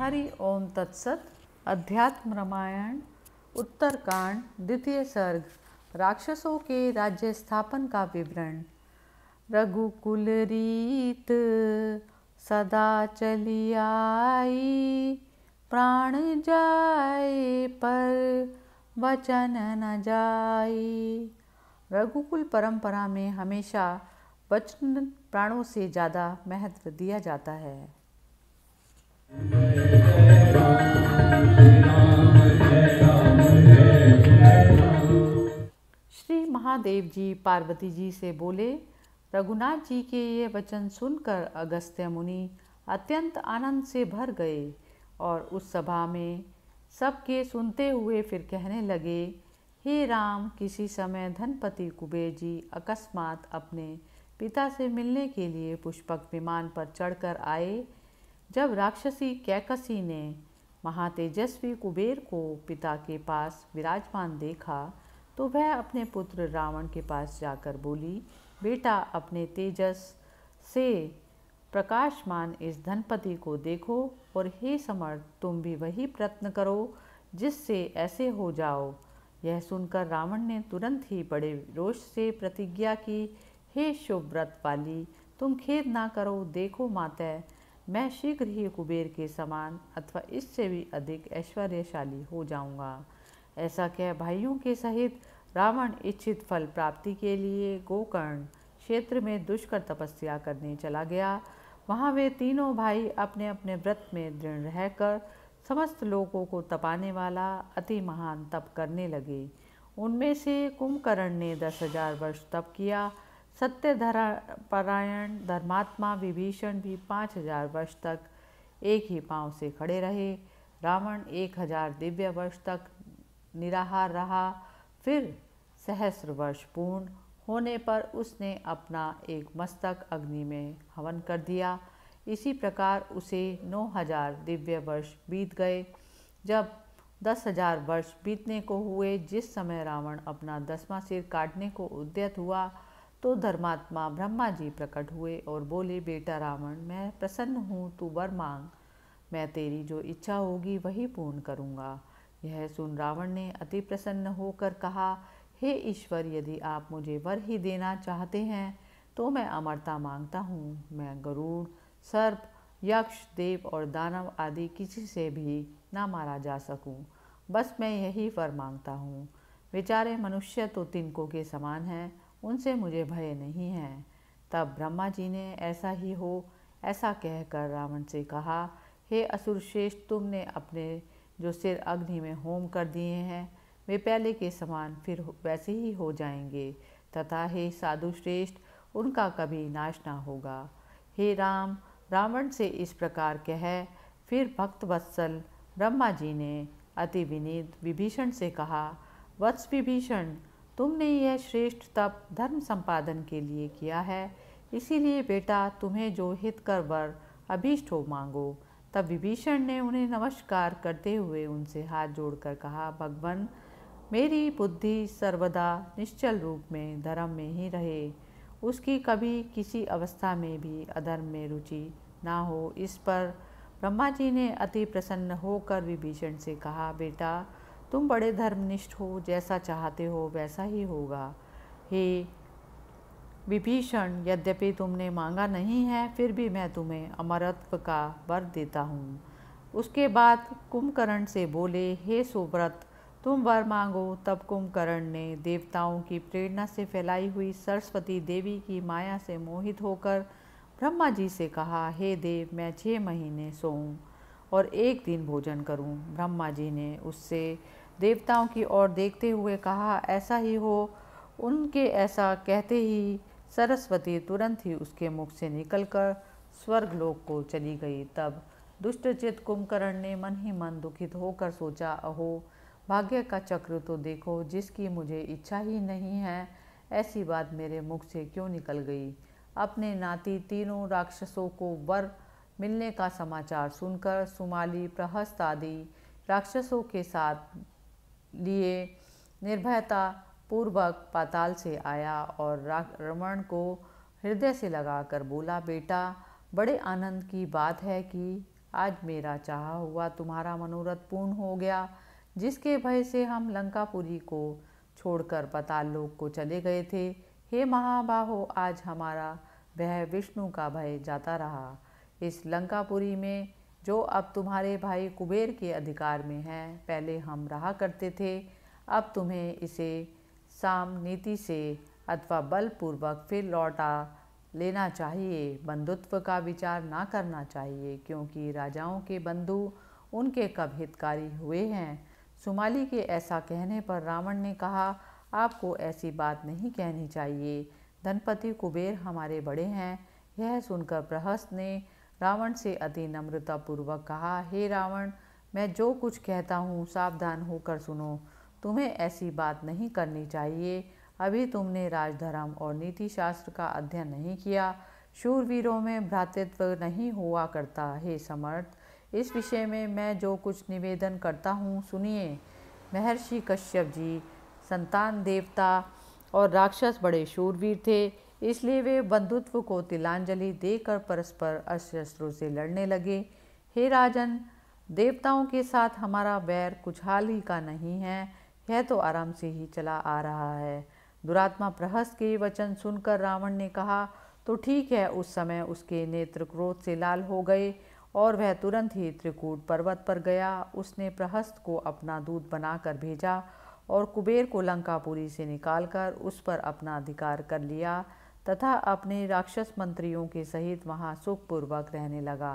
हरि ओम तत्सत अध्यात्म रामायण उत्तरकांड द्वितीय सर्ग राक्षसों के राज्य स्थापन का विवरण रघुकुल रीत सदा चली आई प्राण जाए पर वचन न जाए रघुकुल परंपरा में हमेशा वचन प्राणों से ज़्यादा महत्व दिया जाता है श्री महादेव जी पार्वती जी से बोले रघुनाथ जी के ये वचन सुनकर अगस्त्य मुनि अत्यंत आनंद से भर गए और उस सभा में सबके सुनते हुए फिर कहने लगे हे राम किसी समय धनपति कुबेर जी अकस्मात अपने पिता से मिलने के लिए पुष्पक विमान पर चढ़कर आए जब राक्षसी कैकसी ने महातेजस्वी कुबेर को पिता के पास विराजमान देखा तो वह अपने पुत्र रावण के पास जाकर बोली बेटा अपने तेजस से प्रकाशमान इस धनपति को देखो और हे समर्थ तुम भी वही प्रयत्न करो जिससे ऐसे हो जाओ यह सुनकर रावण ने तुरंत ही बड़े रोष से प्रतिज्ञा की हे शुभ व्रत वाली तुम खेद ना करो देखो माता मैं शीघ्र ही कुबेर के समान अथवा इससे भी अधिक ऐश्वर्यशाली हो जाऊंगा ऐसा कह भाइयों के सहित रावण इच्छित फल प्राप्ति के लिए गोकर्ण क्षेत्र में दुष्कर तपस्या करने चला गया वहाँ वे तीनों भाई अपने अपने व्रत में दृढ़ रहकर समस्त लोगों को तपाने वाला अति महान तप करने लगे उनमें से कुंभकर्ण ने दस हजार वर्ष तप किया सत्य परायण धर्मात्मा विभीषण भी पाँच हजार वर्ष तक एक ही पांव से खड़े रहे रावण एक हजार दिव्य वर्ष तक निराहार रहा फिर सहस्र वर्ष पूर्ण होने पर उसने अपना एक मस्तक अग्नि में हवन कर दिया इसी प्रकार उसे नौ हजार दिव्य वर्ष बीत गए जब दस हजार वर्ष बीतने को हुए जिस समय रावण अपना दसवां सिर काटने को उद्यत हुआ तो धर्मात्मा ब्रह्मा जी प्रकट हुए और बोले बेटा रावण मैं प्रसन्न हूँ तू वर मांग मैं तेरी जो इच्छा होगी वही पूर्ण करूँगा यह सुन रावण ने अति प्रसन्न होकर कहा हे ईश्वर यदि आप मुझे वर ही देना चाहते हैं तो मैं अमरता मांगता हूँ मैं गरुड़ सर्प यक्ष देव और दानव आदि किसी से भी ना मारा जा सकूं बस मैं यही वर मांगता हूँ बेचारे मनुष्य तो तिनकों के समान हैं उनसे मुझे भय नहीं है तब ब्रह्मा जी ने ऐसा ही हो ऐसा कहकर रावण से कहा हे असुरश्रेष्ठ तुमने अपने जो सिर अग्नि में होम कर दिए हैं वे पहले के समान फिर वैसे ही हो जाएंगे तथा हे साधु श्रेष्ठ उनका कभी नाश ना होगा हे राम रावण से इस प्रकार कह फिर भक्त वत्सल ब्रह्मा जी ने अति विनीत विभीषण से कहा वत्स विभीषण तुमने यह श्रेष्ठ तप धर्म संपादन के लिए किया है इसीलिए बेटा तुम्हें जो हित कर वर अभीष्ट हो मांगो तब विभीषण ने उन्हें नमस्कार करते हुए उनसे हाथ जोड़कर कहा भगवान मेरी बुद्धि सर्वदा निश्चल रूप में धर्म में ही रहे उसकी कभी किसी अवस्था में भी अधर्म में रुचि ना हो इस पर ब्रह्मा जी ने अति प्रसन्न होकर विभीषण से कहा बेटा तुम बड़े धर्मनिष्ठ हो जैसा चाहते हो वैसा ही होगा हे विभीषण यद्यपि तुमने मांगा नहीं है फिर भी मैं तुम्हें अमरत्व का वर देता हूँ उसके बाद कुंभकर्ण से बोले हे सुव्रत तुम वर मांगो तब कुंभकर्ण ने देवताओं की प्रेरणा से फैलाई हुई सरस्वती देवी की माया से मोहित होकर ब्रह्मा जी से कहा हे देव मैं छः महीने सोऊं और एक दिन भोजन करूं। ब्रह्मा जी ने उससे देवताओं की ओर देखते हुए कहा ऐसा ही हो उनके ऐसा कहते ही सरस्वती तुरंत ही उसके मुख से निकलकर स्वर्गलोक को चली गई तब दुष्टचित कुंभकर्ण ने मन ही मन दुखित होकर सोचा अहो भाग्य का चक्र तो देखो जिसकी मुझे इच्छा ही नहीं है ऐसी बात मेरे मुख से क्यों निकल गई अपने नाती तीनों राक्षसों को वर मिलने का समाचार सुनकर सुमाली प्रहस्त आदि राक्षसों के साथ लिए निर्भयता पूर्वक पाताल से आया और रमण को हृदय से लगाकर बोला बेटा बड़े आनंद की बात है कि आज मेरा चाहा हुआ तुम्हारा मनोरथ पूर्ण हो गया जिसके भय से हम लंकापुरी को छोड़कर पताल लोक को चले गए थे हे महाबाहो आज हमारा वह विष्णु का भय जाता रहा इस लंकापुरी में जो अब तुम्हारे भाई कुबेर के अधिकार में है पहले हम रहा करते थे अब तुम्हें इसे साम नीति से अथवा बलपूर्वक फिर लौटा लेना चाहिए बंधुत्व का विचार ना करना चाहिए क्योंकि राजाओं के बंधु उनके कब हितकारी हुए हैं सुमाली के ऐसा कहने पर रावण ने कहा आपको ऐसी बात नहीं कहनी चाहिए धनपति कुबेर हमारे बड़े हैं यह सुनकर प्रहस्त ने रावण से अति नम्रतापूर्वक कहा हे रावण मैं जो कुछ कहता हूँ सावधान होकर सुनो तुम्हें ऐसी बात नहीं करनी चाहिए अभी तुमने राजधर्म और नीति शास्त्र का अध्ययन नहीं किया शूरवीरों में भ्रातृत्व नहीं हुआ करता हे समर्थ इस विषय में मैं जो कुछ निवेदन करता हूँ सुनिए महर्षि कश्यप जी संतान देवता और राक्षस बड़े शूरवीर थे इसलिए वे बंधुत्व को तिलांजलि देकर परस्पर अश्रु से लड़ने लगे हे राजन देवताओं के साथ हमारा बैर कुछ हाल ही का नहीं है यह तो आराम से ही चला आ रहा है दुरात्मा प्रहस के वचन सुनकर रावण ने कहा तो ठीक है उस समय उसके नेत्र क्रोध से लाल हो गए और वह तुरंत ही त्रिकूट पर्वत पर गया उसने प्रहस्त को अपना दूध बनाकर भेजा और कुबेर को लंकापुरी से निकालकर उस पर अपना अधिकार कर लिया तथा अपने राक्षस मंत्रियों के सहित वहाँ सुखपूर्वक रहने लगा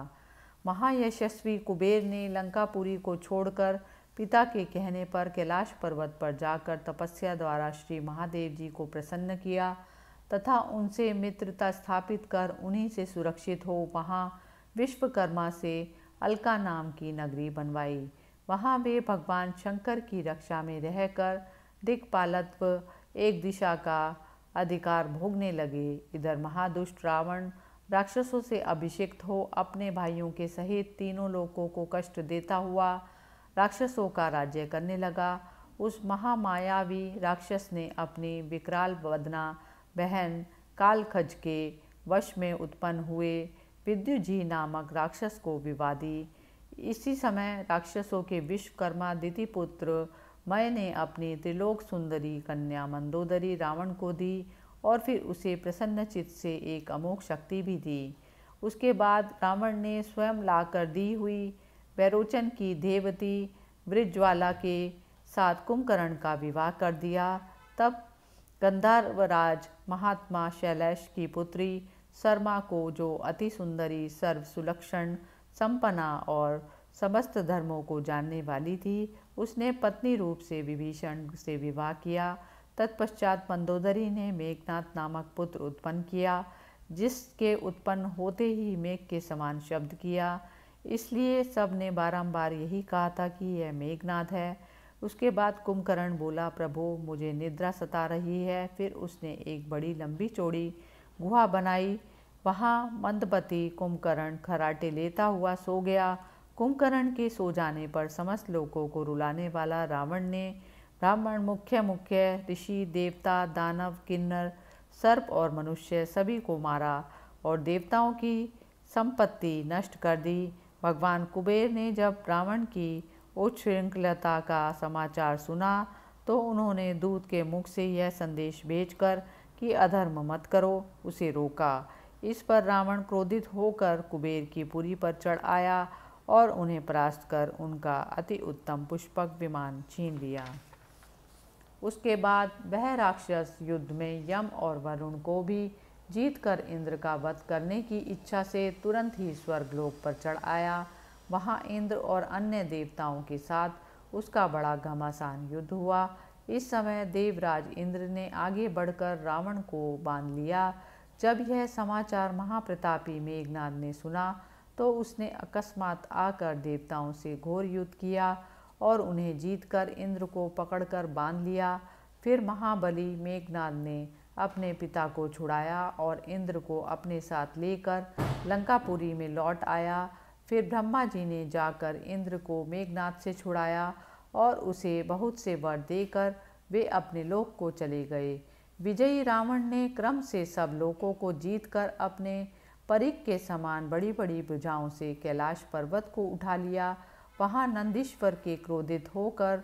महायशस्वी कुबेर ने लंकापुरी को छोड़कर पिता के कहने पर कैलाश पर्वत पर जाकर तपस्या द्वारा श्री महादेव जी को प्रसन्न किया तथा उनसे मित्रता स्थापित कर उन्हीं से सुरक्षित हो वहाँ विश्वकर्मा से अलका नाम की नगरी बनवाई वहाँ वे भगवान शंकर की रक्षा में रहकर दिक्पालत्व एक दिशा का अधिकार भोगने लगे इधर महादुष्ट रावण राक्षसों से अभिषिक्त हो अपने भाइयों के सहित तीनों लोगों को कष्ट देता हुआ राक्षसों का राज्य करने लगा उस महामायावी राक्षस ने अपनी विकराल वदना बहन कालखज के वश में उत्पन्न हुए विद्युजी नामक राक्षस को विवादी इसी समय राक्षसों के विश्वकर्मा दितिपुत्र पुत्र मैंने अपनी त्रिलोक सुंदरी कन्या मंदोदरी रावण को दी और फिर उसे प्रसन्न चित्त से एक अमोघ शक्ति भी दी उसके बाद रावण ने स्वयं लाकर दी हुई वैरोचन की देवती ब्रिजवाला के साथ कुंभकर्ण का विवाह कर दिया तब गंधर्वराज महात्मा शैलेश की पुत्री शर्मा को जो अति सुंदरी सर्व सुलक्षण संपन्ना और समस्त धर्मों को जानने वाली थी उसने पत्नी रूप से विभीषण से विवाह किया तत्पश्चात मंदोदरी ने मेघनाथ नामक पुत्र उत्पन्न किया जिसके उत्पन्न होते ही मेघ के समान शब्द किया इसलिए सब ने बारम्बार यही कहा था कि यह मेघनाथ है उसके बाद कुंभकर्ण बोला प्रभु मुझे निद्रा सता रही है फिर उसने एक बड़ी लंबी चौड़ी गुहा बनाई वहाँ मंदपति कुंभकर्ण खराटे लेता हुआ सो गया कुंभकर्ण के सो जाने पर समस्त लोगों को रुलाने वाला रावण ने ब्राह्मण मुख्य मुख्य ऋषि देवता दानव किन्नर सर्प और मनुष्य सभी को मारा और देवताओं की संपत्ति नष्ट कर दी भगवान कुबेर ने जब रावण की उच्छृंखलता का समाचार सुना तो उन्होंने दूत के मुख से यह संदेश भेजकर कि अधर्म मत करो उसे रोका इस पर रावण क्रोधित होकर कुबेर की पुरी पर चढ़ आया और उन्हें परास्त कर उनका अति उत्तम पुष्पक विमान छीन लिया उसके बाद वह राक्षस युद्ध में यम और वरुण को भी जीत कर इंद्र का वध करने की इच्छा से तुरंत ही स्वर्गलोक पर चढ़ आया वहाँ इंद्र और अन्य देवताओं के साथ उसका बड़ा घमासान युद्ध हुआ इस समय देवराज इंद्र ने आगे बढ़कर रावण को बांध लिया जब यह समाचार महाप्रतापी मेघनाद ने सुना तो उसने अकस्मात आकर देवताओं से घोर युद्ध किया और उन्हें जीतकर इंद्र को पकड़कर बांध लिया फिर महाबली मेघनाद ने अपने पिता को छुड़ाया और इंद्र को अपने साथ लेकर लंकापुरी में लौट आया फिर ब्रह्मा जी ने जाकर इंद्र को मेघनाथ से छुड़ाया और उसे बहुत से वर देकर वे अपने लोक को चले गए विजयी रावण ने क्रम से सब लोगों को जीतकर अपने परिक के समान बड़ी बड़ी भुजाओं से कैलाश पर्वत को उठा लिया वहाँ नंदीश्वर के क्रोधित होकर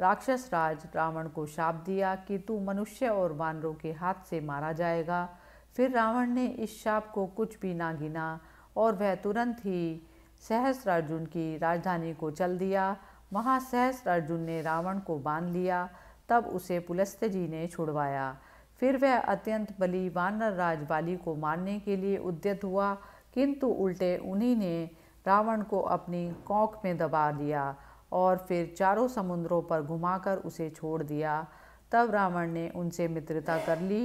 राक्षस राज रावण को शाप दिया कि तू मनुष्य और वानरों के हाथ से मारा जाएगा फिर रावण ने इस शाप को कुछ भी ना गिना और वह तुरंत ही सहस्रार्जुन की राजधानी को चल दिया वहाँ सहस्रार्जुन ने रावण को बांध लिया तब उसे पुलस्त्य जी ने छुड़वाया फिर वह अत्यंत बली वानर राज बाली को मारने के लिए उद्यत हुआ किंतु उल्टे उन्हीं ने रावण को अपनी कोख में दबा लिया और फिर चारों समुद्रों पर घुमाकर उसे छोड़ दिया तब रावण ने उनसे मित्रता कर ली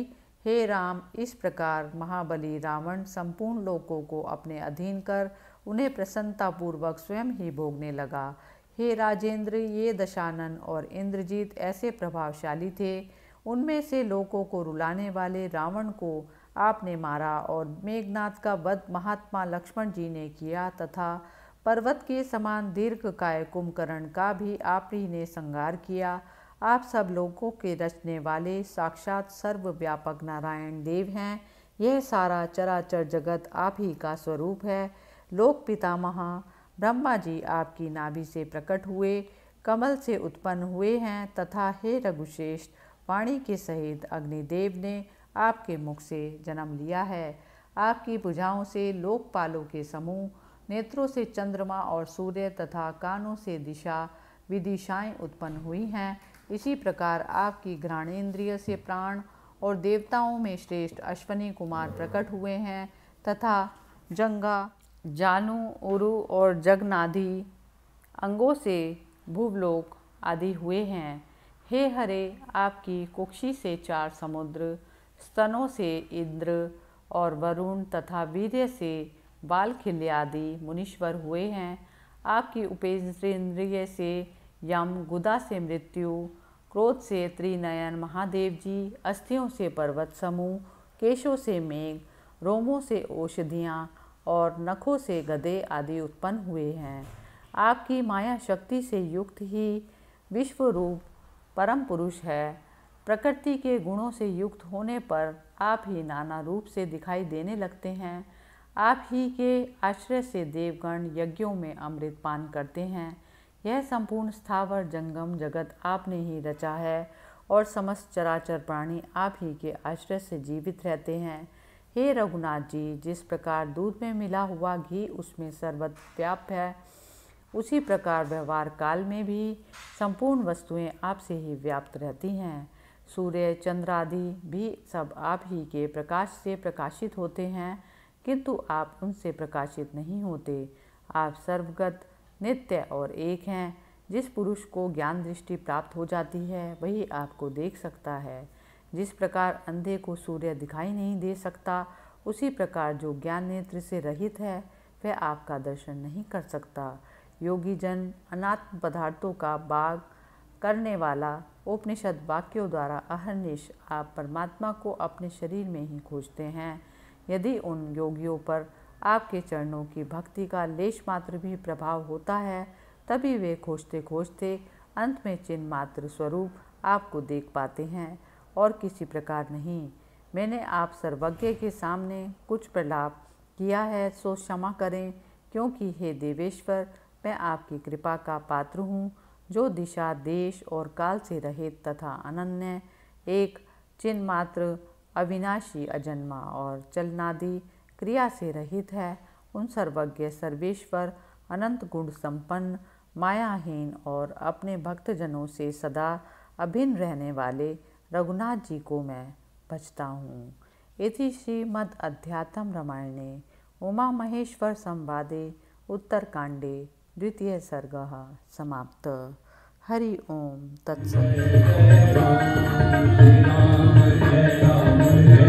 हे राम इस प्रकार महाबली रावण संपूर्ण लोकों को अपने अधीन कर उन्हें प्रसन्नतापूर्वक स्वयं ही भोगने लगा हे राजेंद्र ये दशानन और इंद्रजीत ऐसे प्रभावशाली थे उनमें से लोगों को रुलाने वाले रावण को आपने मारा और मेघनाथ का वध महात्मा लक्ष्मण जी ने किया तथा पर्वत के समान दीर्घ काय कुंभकर्ण का भी आप ही ने संगार किया आप सब लोगों के रचने वाले साक्षात सर्वव्यापक नारायण देव हैं यह सारा चराचर जगत आप ही का स्वरूप है लोक पितामह ब्रह्मा जी आपकी नाभि से प्रकट हुए कमल से उत्पन्न हुए हैं तथा हे रघुशेष्ठ वाणी के सहित अग्निदेव ने आपके मुख से जन्म लिया है आपकी पूजाओं से लोकपालों के समूह नेत्रों से चंद्रमा और सूर्य तथा कानों से दिशा विदिशाएं उत्पन्न हुई हैं इसी प्रकार आपकी घ्राणेन्द्रिय से प्राण और देवताओं में श्रेष्ठ अश्वनी कुमार प्रकट हुए हैं तथा जंगा जानू उरु और जगनाधि अंगों से भूवलोक आदि हुए हैं हे हरे आपकी कुक्षी से चार समुद्र स्तनों से इंद्र और वरुण तथा वीर्य से बाल खिल्य आदि मुनीश्वर हुए हैं आपकी उपेन्द्रिय से यम गुदा से मृत्यु क्रोध से त्रिनयन महादेव जी अस्थियों से पर्वत समूह केशों से मेघ रोमों से औषधियाँ और नखों से गधे आदि उत्पन्न हुए हैं आपकी माया शक्ति से युक्त ही विश्व रूप परम पुरुष है प्रकृति के गुणों से युक्त होने पर आप ही नाना रूप से दिखाई देने लगते हैं आप ही के आश्रय से देवगण यज्ञों में अमृत पान करते हैं यह संपूर्ण स्थावर जंगम जगत आपने ही रचा है और समस्त चराचर प्राणी आप ही के आश्रय से जीवित रहते हैं हे रघुनाथ जी जिस प्रकार दूध में मिला हुआ घी उसमें सर्वत व्याप्त है उसी प्रकार व्यवहार काल में भी संपूर्ण वस्तुएं आपसे ही व्याप्त रहती हैं सूर्य चंद्र आदि भी सब आप ही के प्रकाश से प्रकाशित होते हैं किंतु आप उनसे प्रकाशित नहीं होते आप सर्वगत नित्य और एक हैं जिस पुरुष को ज्ञान दृष्टि प्राप्त हो जाती है वही आपको देख सकता है जिस प्रकार अंधे को सूर्य दिखाई नहीं दे सकता उसी प्रकार जो ज्ञान नेत्र से रहित है वह आपका दर्शन नहीं कर सकता योगी जन अनात्म पदार्थों का बाग करने वाला उपनिषद वाक्यों द्वारा अहरनिश आप परमात्मा को अपने शरीर में ही खोजते हैं यदि उन योगियों पर आपके चरणों की भक्ति का लेश मात्र भी प्रभाव होता है तभी वे खोजते खोजते अंत में चिन्ह मात्र स्वरूप आपको देख पाते हैं और किसी प्रकार नहीं मैंने आप सर्वज्ञ के सामने कुछ प्रलाप किया है सो क्षमा करें क्योंकि हे देवेश्वर मैं आपकी कृपा का पात्र हूँ जो दिशा देश और काल से रहित तथा अनन्य एक चिन्ह मात्र अविनाशी अजन्मा और चलनादि क्रिया से रहित है उन सर्वज्ञ सर्वेश्वर अनंत गुण संपन्न मायाहीन और अपने भक्तजनों से सदा अभिन्न रहने वाले रघुनाथ जी को मैं बचता हूँ इति श्रीमद अध्यात्म रामायणे उमा महेश्वर संवादे उत्तरकांडे सर्ग समाप्त हरि ओम तत्सत्